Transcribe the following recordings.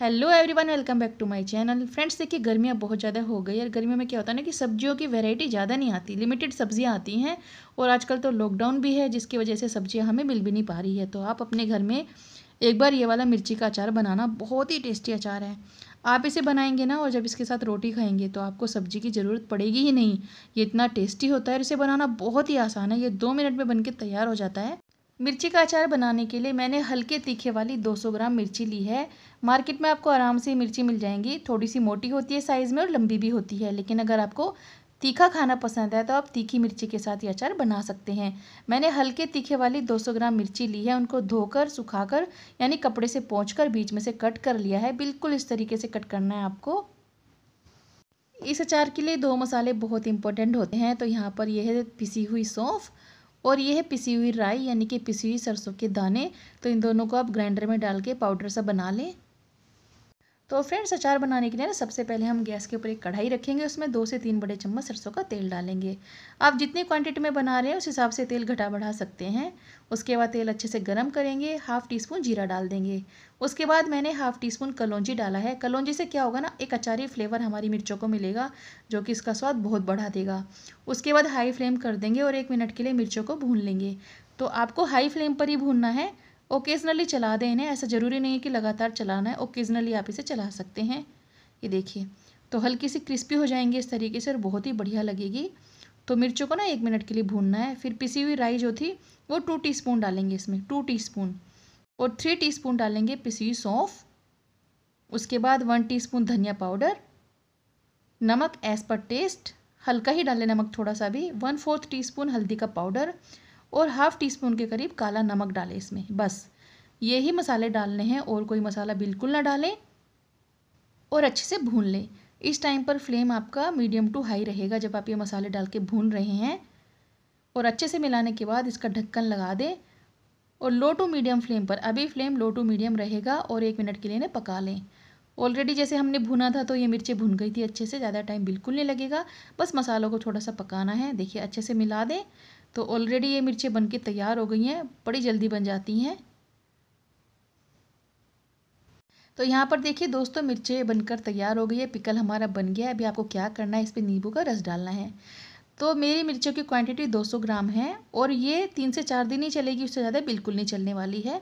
hello everyone welcome back to my channel friends देखिए गर्मियाँ बहुत ज़्यादा हो गई और गर्मियों में क्या होता है ना कि सब्जियों की वैरायटी ज़्यादा नहीं आती लिमिटेड सब्जियाँ आती हैं और आजकल तो लॉकडाउन भी है जिसकी वजह से सब्जियाँ हमें मिल भी नहीं पा रही है तो आप अपने घर में एक बार ये वाला मिर्ची का अचार बनाना बहुत ही टेस्टी अचार है आप इसे बनाएंगे ना और जब इसके साथ रोटी खाएंगे तो आपको सब्जी की ज़रूरत पड़ेगी ही नहीं ये इतना टेस्टी होता है और इसे बनाना बहुत ही आसान है ये दो मिनट में बन के तैयार हो जाता है मिर्ची का अचार बनाने के लिए मैंने हल्के तीखे वाली 200 ग्राम मिर्ची ली है मार्केट में आपको आराम से मिर्ची मिल जाएंगी थोड़ी सी मोटी होती है साइज़ में और लंबी भी होती है लेकिन अगर आपको तीखा खाना पसंद है तो आप तीखी मिर्ची के साथ ये अचार बना सकते हैं मैंने हल्के तीखे वाली 200 ग्राम मिर्ची ली है उनको धोकर सुखाकर यानी कपड़े से कर बीच में से कट कर लिया है बिल्कुल इस तरीके से कट करना है आपको इस अचार के लिए दो मसाले बहुत इंपॉर्टेंट होते हैं तो यहाँ पर यह है पिसी हुई सौंफ और ये है पिसी हुई राई यानी कि पिसी हुई सरसों के दाने तो इन दोनों को आप ग्राइंडर में डाल के पाउडर सा बना लें तो फ्रेंड्स अचार बनाने के लिए ना सबसे पहले हम गैस के ऊपर एक कढ़ाई रखेंगे उसमें दो से तीन बड़े चम्मच सरसों का तेल डालेंगे आप जितनी क्वांटिटी में बना रहे हैं उस हिसाब से तेल घटा बढ़ा सकते हैं उसके बाद तेल अच्छे से गर्म करेंगे हाफ़ टी स्पून जीरा डाल देंगे उसके बाद मैंने हाफ़ टी स्पून कलौजी डाला है कलौजी से क्या होगा ना एक अचारी फ्लेवर हमारी मिर्चों को मिलेगा जो कि इसका स्वाद बहुत बढ़ा देगा उसके बाद हाई फ्लेम कर देंगे और एक मिनट के लिए मिर्चों को भून लेंगे तो आपको हाई फ्लेम पर ही भूनना है ओकेजनली चला दें इन्हें ऐसा ज़रूरी नहीं है कि लगातार चलाना है ओकेजनली आप इसे चला सकते हैं ये देखिए तो हल्की सी क्रिस्पी हो जाएंगे इस तरीके से और बहुत ही बढ़िया लगेगी तो मिर्चों को ना एक मिनट के लिए भूनना है फिर पिसी हुई राई जो थी वो टू स्पून डालेंगे इसमें टू स्पून और थ्री स्पून डालेंगे पिसी हुई सौंफ उसके बाद वन स्पून धनिया पाउडर नमक एज पर टेस्ट हल्का ही डालें नमक थोड़ा सा भी वन फोर्थ टीस्पून हल्दी का पाउडर और हाफ़ टी स्पून के करीब काला नमक डालें इसमें बस ये ही मसाले डालने हैं और कोई मसाला बिल्कुल ना डालें और अच्छे से भून लें इस टाइम पर फ्लेम आपका मीडियम टू हाई रहेगा जब आप ये मसाले डाल के भून रहे हैं और अच्छे से मिलाने के बाद इसका ढक्कन लगा दें और लो टू मीडियम फ्लेम पर अभी फ्लेम लो टू मीडियम रहेगा और एक मिनट के लिए इन्हें पका लें ऑलरेडी जैसे हमने भुना था तो ये मिर्चें भुन गई थी अच्छे से ज़्यादा टाइम बिल्कुल नहीं लगेगा बस मसालों को थोड़ा सा पकाना है देखिए अच्छे से मिला दें तो ऑलरेडी ये मिर्चें बन तैयार हो गई हैं बड़ी जल्दी बन जाती हैं तो यहाँ पर देखिए दोस्तों मिर्चें बनकर तैयार हो गई है पिकल हमारा बन गया है अभी आपको क्या करना है इस पर नींबू का रस डालना है तो मेरी मिर्चों की क्वांटिटी 200 ग्राम है और ये तीन से चार दिन ही चलेगी उससे ज़्यादा बिल्कुल नहीं चलने वाली है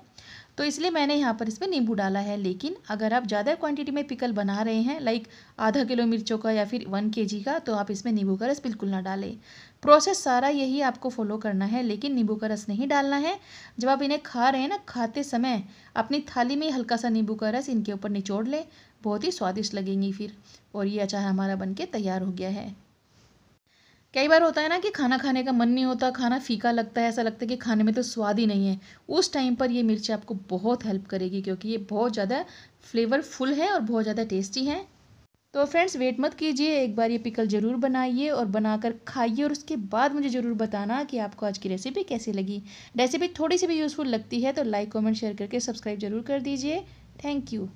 तो इसलिए मैंने यहाँ पर इसमें नींबू डाला है लेकिन अगर आप ज़्यादा क्वांटिटी में पिकल बना रहे हैं लाइक आधा किलो मिर्चों का या फिर वन के का तो आप इसमें नींबू का रस बिल्कुल ना डालें प्रोसेस सारा यही आपको फॉलो करना है लेकिन नींबू का रस नहीं डालना है जब आप इन्हें खा रहे हैं ना खाते समय अपनी थाली में हल्का सा नींबू का रस इनके ऊपर निचोड़ लें बहुत ही स्वादिष्ट लगेंगी फिर और ये अचार हमारा बनके तैयार हो गया है कई बार होता है ना कि खाना खाने का मन नहीं होता खाना फीका लगता है ऐसा लगता है कि खाने में तो स्वाद ही नहीं है उस टाइम पर ये मिर्च आपको बहुत हेल्प करेगी क्योंकि ये बहुत ज़्यादा फ्लेवरफुल है और बहुत ज़्यादा टेस्टी है तो फ्रेंड्स वेट मत कीजिए एक बार ये पिकल ज़रूर बनाइए और बनाकर खाइए और उसके बाद मुझे ज़रूर बताना कि आपको आज की रेसिपी कैसी लगी रेसिपी थोड़ी सी भी यूज़फुल लगती है तो लाइक कमेंट शेयर करके सब्सक्राइब जरूर कर दीजिए थैंक यू